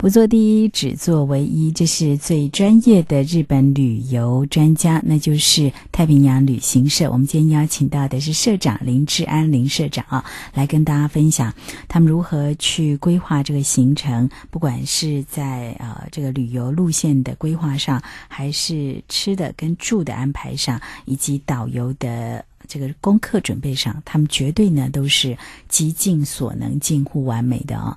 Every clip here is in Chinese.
不做第一，只做唯一，这是最专业的日本旅游专家，那就是太平洋旅行社。我们今天邀请到的是社长林志安林社长啊，来跟大家分享他们如何去规划这个行程，不管是在呃这个旅游路线的规划上，还是吃的跟住的安排上，以及导游的这个功课准备上，他们绝对呢都是极尽所能，近乎完美的啊。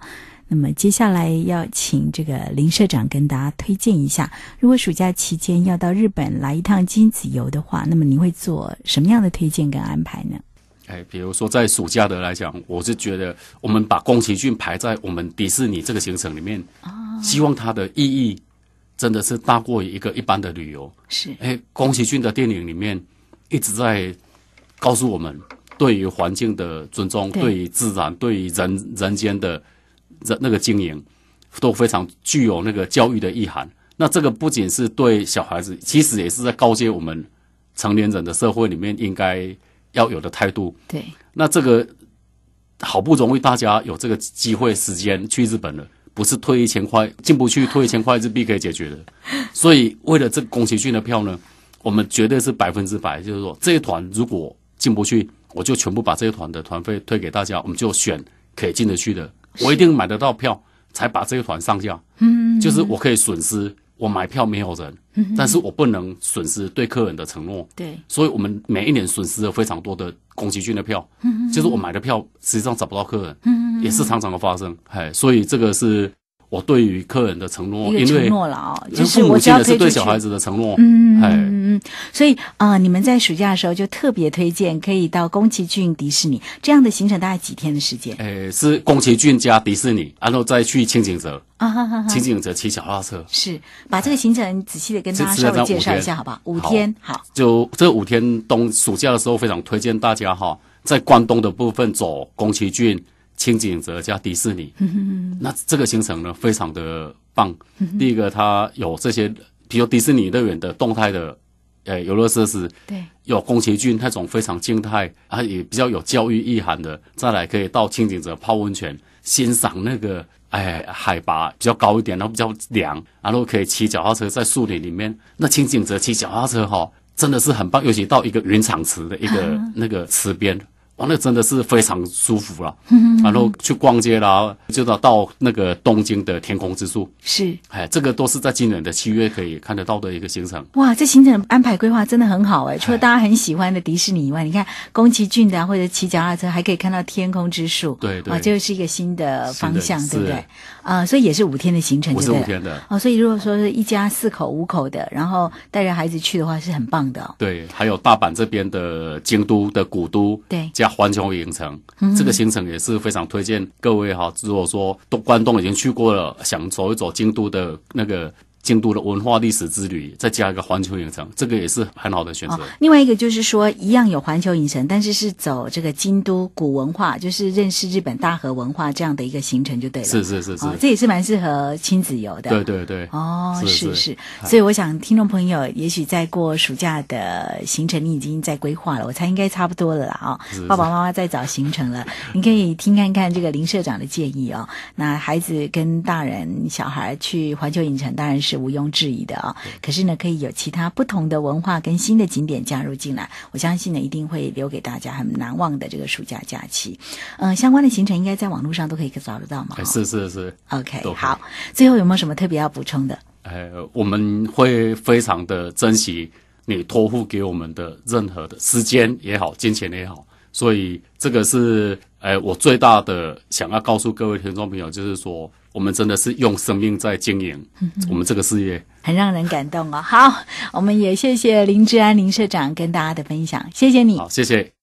那么接下来要请这个林社长跟大家推荐一下，如果暑假期间要到日本来一趟亲子游的话，那么你会做什么样的推荐跟安排呢？哎，比如说在暑假的来讲，我是觉得我们把宫崎骏排在我们迪士尼这个行程里面哦、希望它的意义真的是大过于一个一般的旅游。是哎，宫崎骏的电影里面一直在告诉我们，对于环境的尊重，对于自然，对于人人间的。那那个经营都非常具有那个教育的意涵。那这个不仅是对小孩子，其实也是在告诫我们成年人的社会里面应该要有的态度。对。那这个好不容易大家有这个机会时间去日本了，不是退一千块进不去，退一千块是必可以解决的。所以为了这宫崎骏的票呢，我们绝对是百分之百，就是说这一团如果进不去，我就全部把这一团的团费退给大家，我们就选可以进得去的。我一定买得到票，才把这个团上架。嗯，就是我可以损失，我买票没有人，但是我不能损失对客人的承诺。对，所以我们每一年损失了非常多的宫崎骏的票。嗯嗯，就是我买的票实际上找不到客人，嗯嗯，也是常常的发生。哎，所以这个是。我对于客人的承诺，因个承诺了哦，就是我母得是对小孩子的承诺，嗯嗯嗯，所以啊，你们在暑假的时候就特别推荐可以到宫崎骏迪士尼这样的行程，大概几天的时间？诶，是宫崎骏加迪士尼，然后再去清景泽啊，青井泽骑小火车，是把这个行程仔细的跟大家稍微介绍一下，好不好？五天，好，就这五天冬暑假的时候，非常推荐大家哈，在关东的部分走宫崎骏。清景泽加迪士尼，那这个行程呢非常的棒。第一个，它有这些，比如迪士尼乐园的动态的，呃，游乐设施；对，有宫崎骏那种非常静态，啊，也比较有教育意涵的。再来，可以到清景泽泡温泉，欣赏那个，哎，海拔比较高一点，然后比较凉，然后可以骑脚踏车在树林里面。那清景泽骑脚踏车哈，真的是很棒，尤其到一个云场池的一个那个池边。哇，那真的是非常舒服了。嗯，然后去逛街啦，后就到那个东京的天空之树是，哎，这个都是在今年的七月可以看得到的一个行程。哇，这行程安排规划真的很好哎！除了大家很喜欢的迪士尼以外，你看宫崎骏的或者骑脚踏车，还可以看到天空之树。对对，啊，这是一个新的方向，对不对？啊，所以也是五天的行程，对天的哦，所以如果说是一家四口、五口的，然后带着孩子去的话，是很棒的。对，还有大阪这边的京都的古都，对。环球影城，这个行程也是非常推荐各位哈。如果说都关东已经去过了，想走一走京都的那个。京都的文化历史之旅，再加一个环球影城，这个也是很好的选择。另外一个就是说，一样有环球影城，但是是走这个京都古文化，就是认识日本大和文化这样的一个行程就对了。是是是是，这也是蛮适合亲子游的。对对对，哦，是是。所以我想，听众朋友，也许在过暑假的行程，你已经在规划了。我猜应该差不多了啦。啊，爸爸妈妈在找行程了。你可以听看看这个林社长的建议哦。那孩子跟大人小孩去环球影城，当然是。是毋庸置疑的啊！可是呢，可以有其他不同的文化跟新的景点加入进来，我相信呢，一定会留给大家很难忘的这个暑假假期。嗯，相关的行程应该在网络上都可以找得到嘛？是是是，OK，好。最后有没有什么特别要补充的？呃，我们会非常的珍惜你托付给我们的任何的时间也好，金钱也好，所以这个是，呃我最大的想要告诉各位听众朋友就是说。我们真的是用生命在经营我们这个事业，很让人感动哦。好，我们也谢谢林志安林社长跟大家的分享，谢谢你。好，谢谢。